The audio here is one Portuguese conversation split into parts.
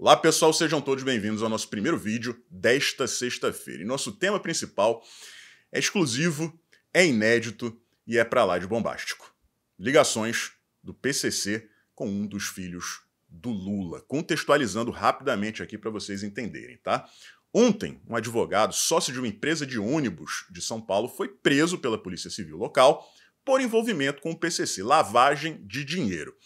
Olá pessoal, sejam todos bem-vindos ao nosso primeiro vídeo desta sexta-feira. E nosso tema principal é exclusivo, é inédito e é para lá de bombástico. Ligações do PCC com um dos filhos do Lula. Contextualizando rapidamente aqui para vocês entenderem, tá? Ontem, um advogado, sócio de uma empresa de ônibus de São Paulo, foi preso pela Polícia Civil local por envolvimento com o PCC, lavagem de dinheiro.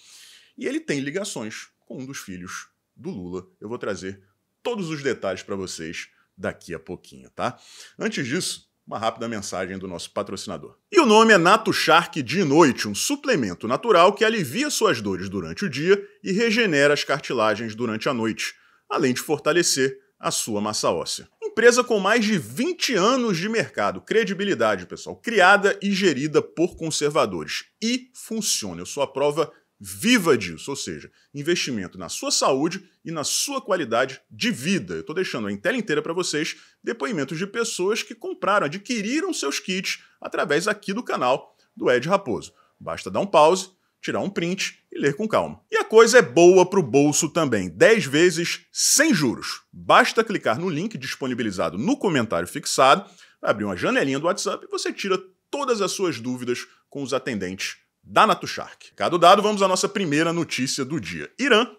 E ele tem ligações com um dos filhos do Lula. Eu vou trazer todos os detalhes para vocês daqui a pouquinho, tá? Antes disso, uma rápida mensagem do nosso patrocinador. E o nome é Nato Shark de noite, um suplemento natural que alivia suas dores durante o dia e regenera as cartilagens durante a noite, além de fortalecer a sua massa óssea. Empresa com mais de 20 anos de mercado, credibilidade, pessoal, criada e gerida por conservadores. E funciona. Eu sou a prova viva disso, ou seja, investimento na sua saúde e na sua qualidade de vida. Eu estou deixando a tela inteira para vocês depoimentos de pessoas que compraram, adquiriram seus kits através aqui do canal do Ed Raposo. Basta dar um pause, tirar um print e ler com calma. E a coisa é boa para o bolso também, 10 vezes sem juros. Basta clicar no link disponibilizado no comentário fixado, abrir uma janelinha do WhatsApp e você tira todas as suas dúvidas com os atendentes da Natushark. Cada dado, vamos à nossa primeira notícia do dia. Irã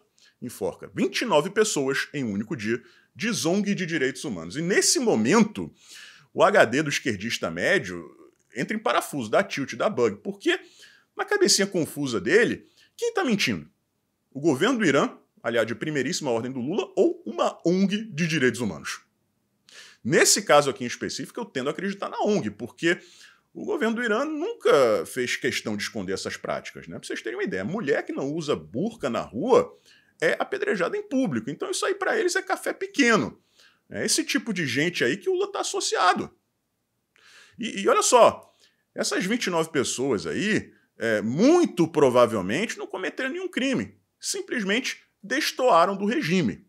enforca 29 pessoas em um único dia de Zong de Direitos Humanos. E nesse momento, o HD do esquerdista médio entra em parafuso, dá tilt, dá bug, porque na cabecinha confusa dele, quem está mentindo? O governo do Irã, aliás, de primeiríssima ordem do Lula, ou uma ONG de direitos humanos? Nesse caso aqui em específico, eu tendo a acreditar na ONG, porque o governo do Irã nunca fez questão de esconder essas práticas, né? Pra vocês terem uma ideia, mulher que não usa burca na rua é apedrejada em público. Então isso aí para eles é café pequeno. É esse tipo de gente aí que o Lula está associado. E, e, olha só, essas 29 pessoas aí, é, muito provavelmente não cometeram nenhum crime. Simplesmente destoaram do regime.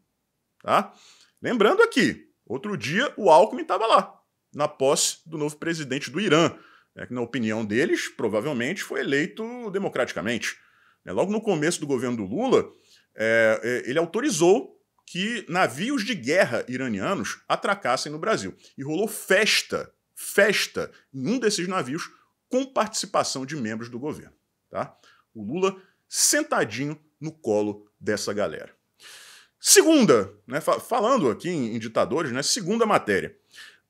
Tá? Lembrando aqui, outro dia o Alckmin estava lá, na posse do novo presidente do Irã. É que, na opinião deles, provavelmente foi eleito democraticamente. É, logo no começo do governo do Lula, é, é, ele autorizou que navios de guerra iranianos atracassem no Brasil. E rolou festa, festa, em um desses navios com participação de membros do governo. Tá? O Lula sentadinho no colo dessa galera. Segunda, né, falando aqui em, em ditadores, né, segunda matéria.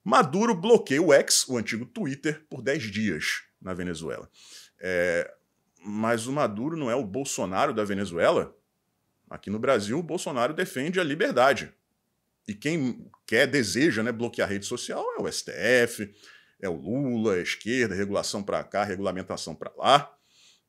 Maduro bloqueia o ex, o antigo Twitter, por 10 dias na Venezuela. É, mas o Maduro não é o Bolsonaro da Venezuela? Aqui no Brasil, o Bolsonaro defende a liberdade. E quem quer, deseja né, bloquear a rede social é o STF, é o Lula, é a esquerda, regulação para cá, regulamentação para lá.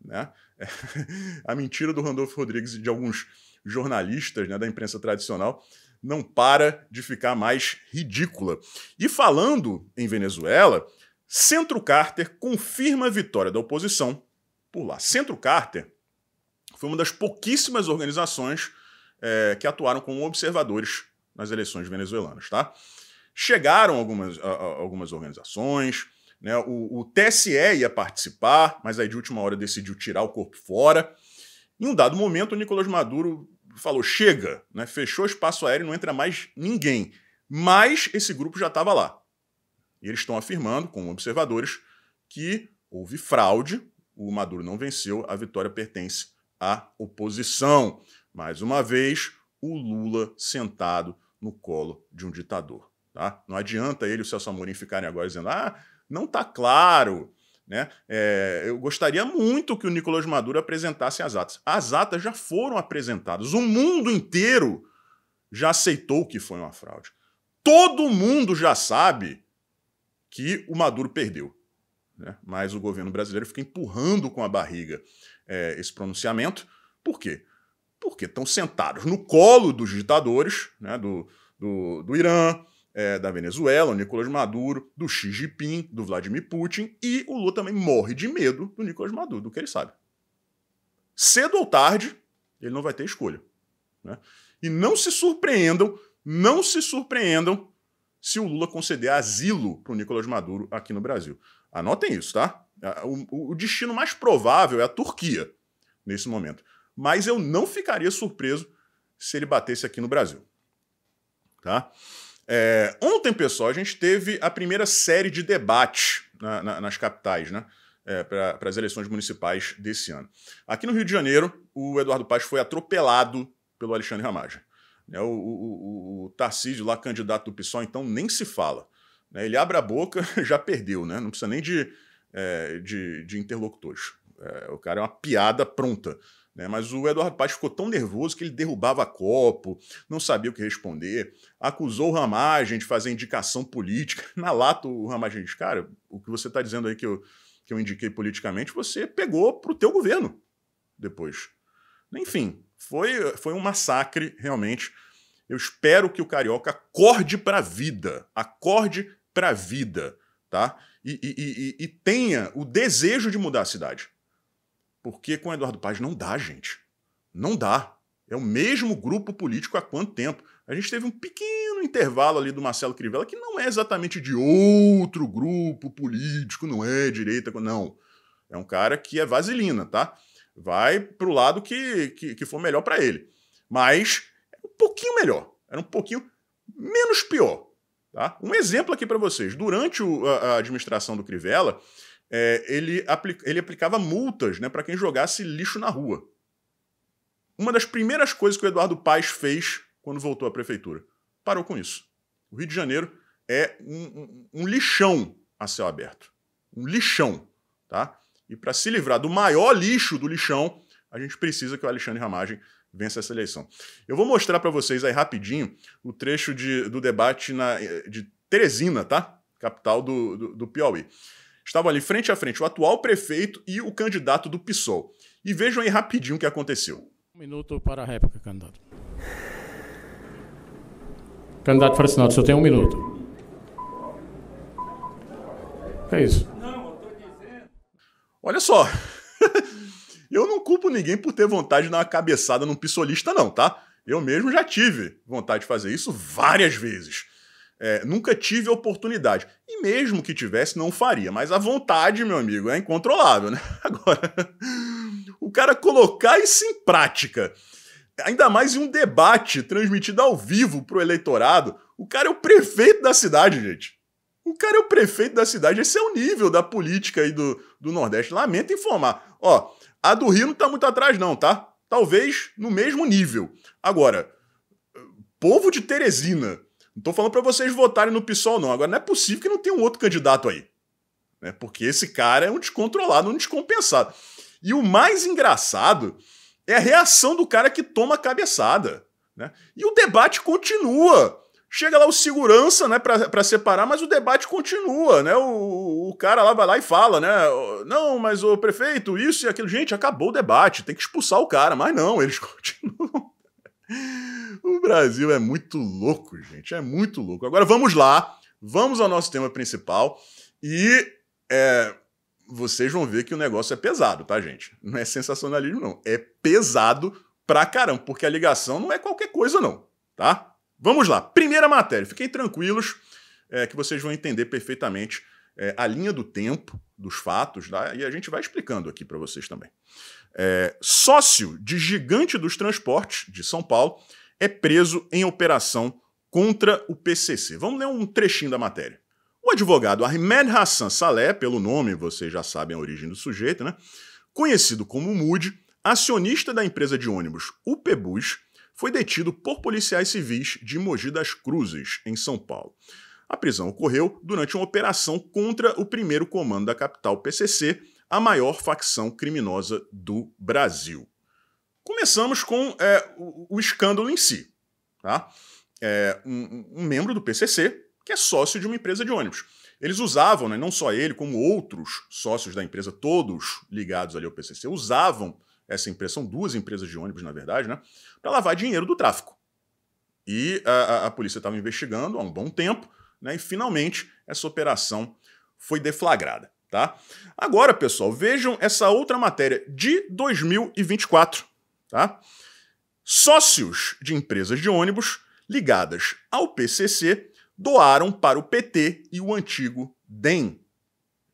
Né? É, a mentira do Randolfo Rodrigues e de alguns jornalistas né, da imprensa tradicional não para de ficar mais ridícula. E falando em Venezuela, Centro Carter confirma a vitória da oposição por lá. Centro Carter foi uma das pouquíssimas organizações é, que atuaram como observadores nas eleições venezuelanas, tá? Chegaram algumas, algumas organizações, né? O, o TSE ia participar, mas aí de última hora decidiu tirar o corpo fora. Em um dado momento, o Nicolás Maduro falou: chega, né? fechou o espaço aéreo, não entra mais ninguém. Mas esse grupo já estava lá. E eles estão afirmando, como observadores, que houve fraude, o Maduro não venceu, a vitória pertence à oposição. Mais uma vez, o Lula sentado no colo de um ditador. Tá? Não adianta ele e o Celso Amorim ficarem agora dizendo: ah, não está claro, né? É, eu gostaria muito que o Nicolás Maduro apresentasse as atas. As atas já foram apresentadas. O mundo inteiro já aceitou que foi uma fraude. Todo mundo já sabe que o Maduro perdeu. Né? Mas o governo brasileiro fica empurrando com a barriga é, esse pronunciamento. Por quê? Porque estão sentados no colo dos ditadores, né? do, do, do Irã, é, da Venezuela, o Nicolás Maduro, do Xi Jinping, do Vladimir Putin, e o Lula também morre de medo do Nicolás Maduro, do que ele sabe. Cedo ou tarde, ele não vai ter escolha. Né? E não se surpreendam, não se surpreendam se o Lula conceder asilo para o Nicolás Maduro aqui no Brasil. Anotem isso, tá? O, o destino mais provável é a Turquia nesse momento. Mas eu não ficaria surpreso se ele batesse aqui no Brasil. Tá? É, ontem, pessoal, a gente teve a primeira série de debate na, na, nas capitais, né? É, para as eleições municipais desse ano. Aqui no Rio de Janeiro, o Eduardo Paz foi atropelado pelo Alexandre Ramagem. Né? o, o, o, Tarcísio, lá candidato do PSOL, então nem se fala. Né? ele abre a boca, já perdeu, né? não precisa nem de, é, de, de interlocutores. É, o cara é uma piada pronta. Né? Mas o Eduardo Paes ficou tão nervoso que ele derrubava copo, não sabia o que responder, acusou o Ramagem de fazer indicação política. Na lata, o Ramagem diz: Cara, o que você está dizendo aí que eu, que eu indiquei politicamente, você pegou para o teu governo depois. Enfim, foi, foi um massacre, realmente. Eu espero que o Carioca acorde para a vida. Acorde para a vida, tá? E, e, e, e tenha o desejo de mudar a cidade. Porque com o Eduardo Paz não dá, gente. Não dá. É o mesmo grupo político há quanto tempo? A gente teve um pequeno intervalo ali do Marcelo Crivella, que não é exatamente de outro grupo político, não é direita, não. É um cara que é vaselina, tá? Vai pro lado que, que, que for melhor para ele. Mas é um pouquinho melhor. Era um pouquinho menos pior. Tá? Um exemplo aqui para vocês. Durante o, a, a administração do Crivella, é, ele, ele aplicava multas né, para quem jogasse lixo na rua. Uma das primeiras coisas que o Eduardo Paes fez quando voltou à prefeitura. Parou com isso. O Rio de Janeiro é um, um, um lixão a céu aberto. Um lixão. Tá? E para se livrar do maior lixo do lixão, a gente precisa que o Alexandre Ramagem vença essa eleição. Eu vou mostrar para vocês aí rapidinho o trecho de, do debate na, de Teresina, tá? Capital do, do, do Piauí. Estavam ali frente a frente o atual prefeito e o candidato do PSOL. E vejam aí rapidinho o que aconteceu. Um minuto para a réplica, candidato. Candidato Francinato, o senhor tem um minuto. É isso. Olha só. eu não culpo ninguém por ter vontade de dar uma cabeçada num pissolista, não, tá? Eu mesmo já tive vontade de fazer isso várias vezes. É, nunca tive oportunidade mesmo que tivesse, não faria. Mas a vontade, meu amigo, é incontrolável, né? Agora, o cara colocar isso em prática, ainda mais em um debate transmitido ao vivo pro eleitorado, o cara é o prefeito da cidade, gente. O cara é o prefeito da cidade. Esse é o nível da política aí do, do Nordeste. Lamento informar. Ó, a do Rio não tá muito atrás, não, tá? Talvez no mesmo nível. Agora, povo de Teresina, não tô falando para vocês votarem no PSOL, não. Agora, não é possível que não tenha um outro candidato aí. Né? Porque esse cara é um descontrolado, um descompensado. E o mais engraçado é a reação do cara que toma a cabeçada. Né? E o debate continua. Chega lá o segurança, né, para separar, mas o debate continua, né? O, o cara lá vai lá e fala, né? Não, mas o prefeito, isso e aquilo. Gente, acabou o debate, tem que expulsar o cara. Mas não, eles continuam o Brasil é muito louco, gente. É muito louco. Agora vamos lá. Vamos ao nosso tema principal. E é, vocês vão ver que o negócio é pesado, tá, gente? Não é sensacionalismo, não. É pesado pra caramba, porque a ligação não é qualquer coisa, não, tá? Vamos lá. Primeira matéria. Fiquem tranquilos é, que vocês vão entender perfeitamente é, a linha do tempo dos fatos, tá? e a gente vai explicando aqui para vocês também. É, sócio de gigante dos transportes de São Paulo é preso em operação contra o PCC. Vamos ler um trechinho da matéria. O advogado Ahmed Hassan Saleh, pelo nome vocês já sabem a origem do sujeito, né? conhecido como Moody, acionista da empresa de ônibus UPBus, foi detido por policiais civis de Mogi das Cruzes, em São Paulo. A prisão ocorreu durante uma operação contra o primeiro comando da capital PCC, a maior facção criminosa do Brasil. Começamos com é, o, o, escândalo em si. Tá? É, um, um, membro do PCC, que é sócio de uma empresa de ônibus. Eles usavam, né, não só ele, como outros sócios da empresa, todos ligados ali ao PCC, usavam essa empresa, são duas empresas de ônibus, na verdade, né, para lavar dinheiro do tráfico. E a, a, a polícia estava investigando há um bom tempo, né? E finalmente essa operação foi deflagrada, tá? Agora, pessoal, vejam essa outra matéria de 2024, tá? Sócios de empresas de ônibus ligadas ao PCC doaram para o PT e o antigo DEM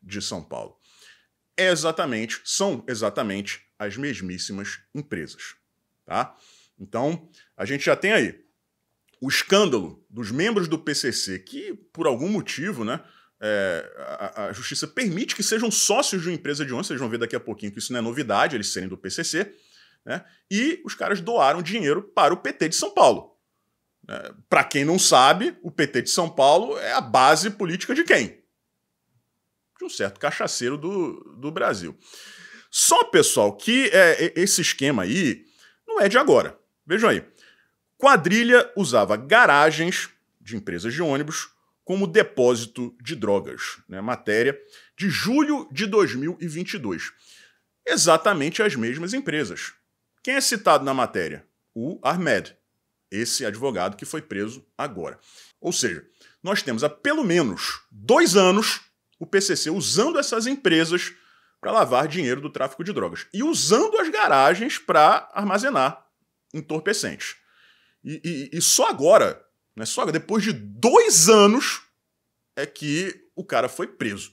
de São Paulo. É exatamente, são exatamente as mesmíssimas empresas, tá? Então, a gente já tem aí o escândalo dos membros do PCC, que por algum motivo, né, é, a, a, justiça permite que sejam sócios de uma empresa de ônibus, vocês vão ver daqui a pouquinho que isso não é novidade, eles serem do PCC, né, e os caras doaram dinheiro para o PT de São Paulo. É, para quem não sabe, o PT de São Paulo é a base política de quem? De um certo cachaceiro do, do Brasil. Só, pessoal, que é, esse esquema aí não é de agora. Vejam aí. Quadrilha usava garagens de empresas de ônibus como depósito de drogas. Né? Matéria de julho de 2022. Exatamente as mesmas empresas. Quem é citado na matéria? O Ahmed, esse advogado que foi preso agora. Ou seja, nós temos há pelo menos dois anos o PCC usando essas empresas para lavar dinheiro do tráfico de drogas e usando as garagens para armazenar entorpecentes. E, e, e só agora, né, só depois de dois anos, é que o cara foi preso.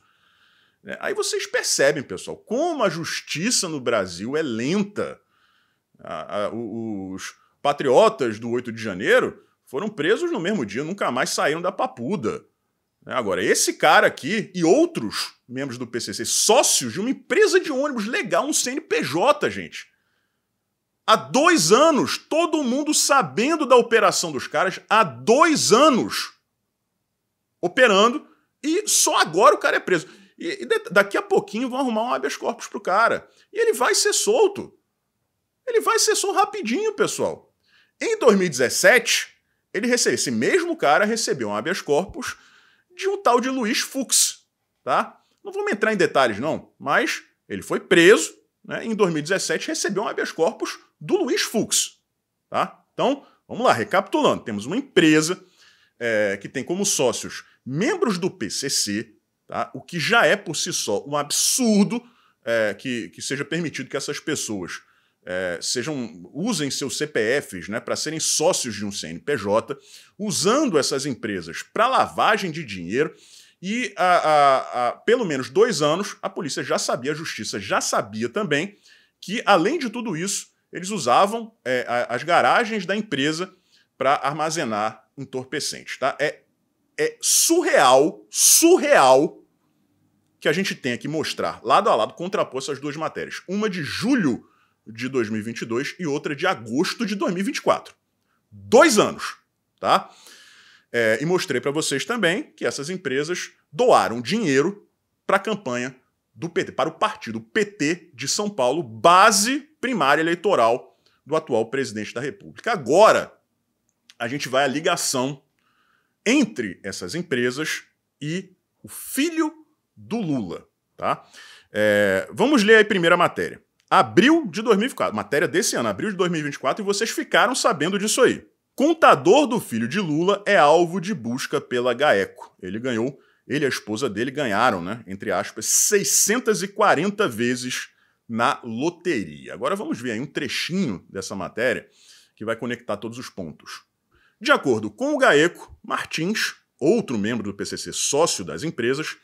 Né, aí vocês percebem, pessoal, como a justiça no Brasil é lenta. A, a, os patriotas do 8 de janeiro foram presos no mesmo dia, nunca mais saíram da papuda. Né, agora, esse cara aqui e outros membros do PCC, sócios de uma empresa de ônibus legal, um CNPJ, gente. Há dois anos, todo mundo sabendo da operação dos caras, há dois anos operando, e só agora o cara é preso. E, daqui a pouquinho vão arrumar um habeas corpus pro cara. E ele vai ser solto. Ele vai ser solto rapidinho, pessoal. Em 2017, ele recebeu, esse mesmo cara recebeu um habeas corpus de um tal de Luiz Fux, tá? Não vamos entrar em detalhes não, mas ele foi preso, né? Em 2017 recebeu um habeas corpus do Luiz Fux. Tá? Então, vamos lá, recapitulando: temos uma empresa é, que tem como sócios membros do PCC, tá? o que já é por si só um absurdo é, que, que seja permitido que essas pessoas é, sejam usem seus CPFs né, para serem sócios de um CNPJ, usando essas empresas para lavagem de dinheiro. E há, pelo menos dois anos, a polícia já sabia, a justiça já sabia também que, além de tudo isso, eles usavam é, as garagens da empresa para armazenar entorpecentes. Tá? É, é surreal, surreal que a gente tenha que mostrar lado a lado, contrapor essas duas matérias. Uma de julho de 2022 e outra de agosto de 2024. Dois anos, tá? É, e mostrei para vocês também que essas empresas doaram dinheiro para a campanha do PT, para o partido PT de São Paulo, base primária eleitoral do atual presidente da República. Agora, a gente vai à ligação entre essas empresas e o filho do Lula. Tá? É, vamos ler a primeira matéria. Abril de 2024, matéria desse ano, abril de 2024, e vocês ficaram sabendo disso aí. Contador do filho de Lula é alvo de busca pela GAECO. Ele ganhou ele e a esposa dele ganharam, né, entre aspas, 640 vezes na loteria. Agora vamos ver aí um trechinho dessa matéria que vai conectar todos os pontos. De acordo com o Gaeco, Martins, outro membro do PCC sócio das empresas,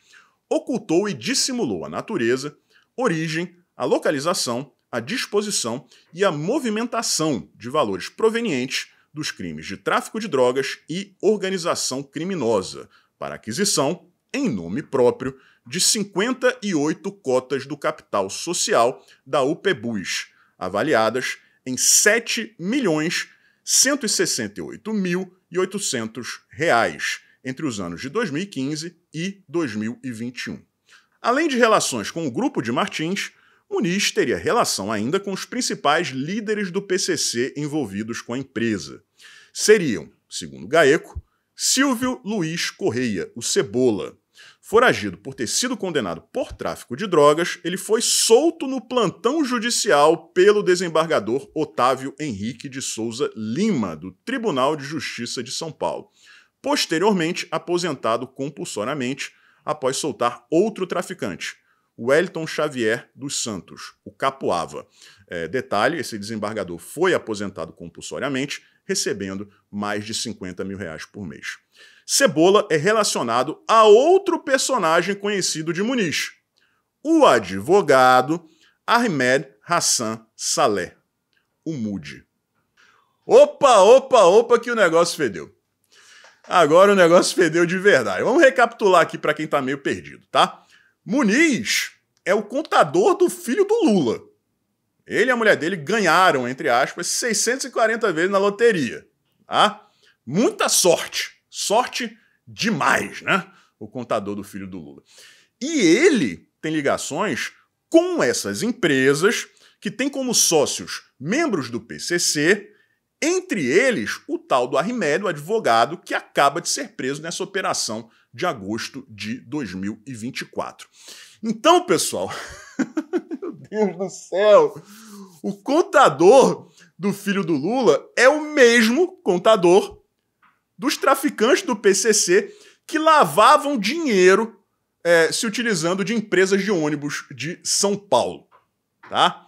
ocultou e dissimulou a natureza, origem, a localização, a disposição e a movimentação de valores provenientes dos crimes de tráfico de drogas e organização criminosa para aquisição, em nome próprio, de 58 cotas do capital social da UPBUS, avaliadas em R$ 7.168.800, entre os anos de 2015 e 2021. Além de relações com o grupo de Martins, Muniz teria relação ainda com os principais líderes do PCC envolvidos com a empresa. Seriam, segundo Gaeco, Silvio Luiz Correia, o Cebola, Foragido por ter sido condenado por tráfico de drogas, ele foi solto no plantão judicial pelo desembargador Otávio Henrique de Souza Lima, do Tribunal de Justiça de São Paulo. Posteriormente, aposentado compulsoriamente após soltar outro traficante, Wellington Xavier dos Santos, o Capuava. É, detalhe: esse desembargador foi aposentado compulsoriamente, recebendo mais de 50 mil reais por mês. Cebola é relacionado a outro personagem conhecido de Muniz, o advogado Ahmed Hassan Saleh, o Mude. Opa, opa, opa, que o negócio fedeu. Agora o negócio fedeu de verdade. Vamos recapitular aqui para quem está meio perdido, tá? Muniz é o contador do filho do Lula. Ele e a mulher dele ganharam, entre aspas, 640 vezes na loteria. Tá? Muita sorte. Sorte demais, né? O contador do filho do Lula. E ele tem ligações com essas empresas que têm como sócios membros do PCC, entre eles o tal do Arrimédio, advogado que acaba de ser preso nessa operação de agosto de 2024. Então, pessoal, meu Deus do céu, o contador do filho do Lula é o mesmo contador dos traficantes do PCC que lavavam dinheiro é, se utilizando de empresas de ônibus de São Paulo. Tá?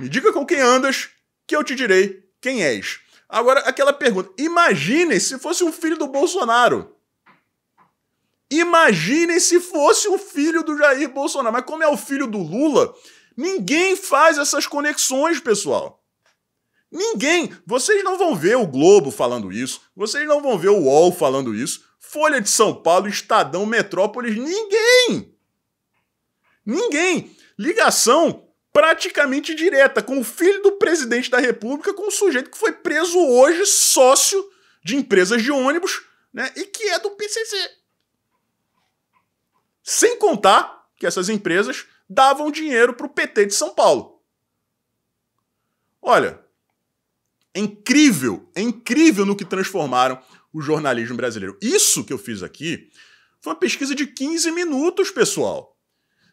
Me diga com quem andas, que eu te direi quem és. Agora, aquela pergunta: imagine se fosse um filho do Bolsonaro. Imagine se fosse um filho do Jair Bolsonaro. Mas como é o filho do Lula, ninguém faz essas conexões, pessoal. Ninguém. Vocês não vão ver o Globo falando isso, vocês não vão ver o UOL falando isso, Folha de São Paulo, Estadão, Metrópolis, ninguém. Ninguém. Ligação praticamente direta com o filho do presidente da República, com o sujeito que foi preso hoje, sócio de empresas de ônibus, né, e que é do PCC. Sem contar que essas empresas davam dinheiro para o PT de São Paulo. Olha, é incrível, é incrível no que transformaram o jornalismo brasileiro. Isso que eu fiz aqui foi uma pesquisa de 15 minutos, pessoal.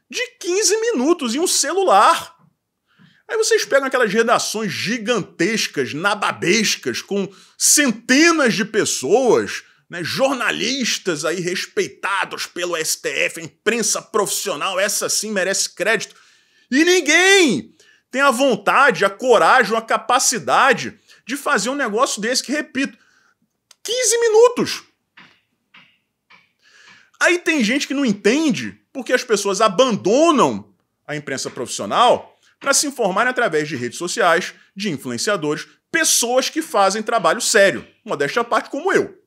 De 15 minutos em um celular. Aí vocês pegam aquelas redações gigantescas, nababescas, com centenas de pessoas, né, jornalistas aí respeitados pelo STF, imprensa profissional, essa sim merece crédito. E ninguém tem a vontade, a coragem, a capacidade de fazer um negócio desse que, repito, 15 minutos. Aí tem gente que não entende porque as pessoas abandonam a imprensa profissional para se informarem através de redes sociais, de influenciadores, pessoas que fazem trabalho sério, modéstia à parte, como eu.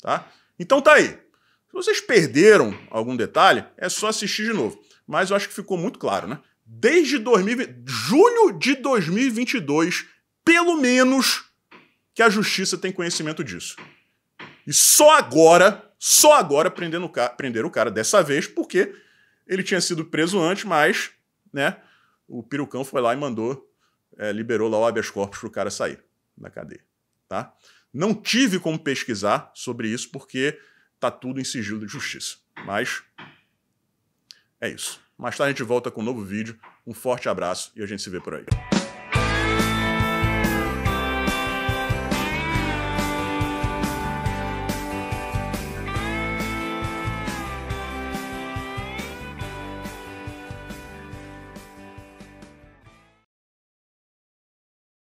Tá? Então tá aí. Se vocês perderam algum detalhe, é só assistir de novo. Mas eu acho que ficou muito claro, né? Desde 2020, junho de 2022, pelo menos que a justiça tem conhecimento disso. E só agora, só agora prenderam o, prenderam o cara dessa vez, porque ele tinha sido preso antes, mas né, o pirucão foi lá e mandou, é, liberou lá o habeas corpus para o cara sair da cadeia. Tá? Não tive como pesquisar sobre isso, porque tá tudo em sigilo de justiça. Mas é isso. Mais tarde a gente volta com um novo vídeo. Um forte abraço e a gente se vê por aí.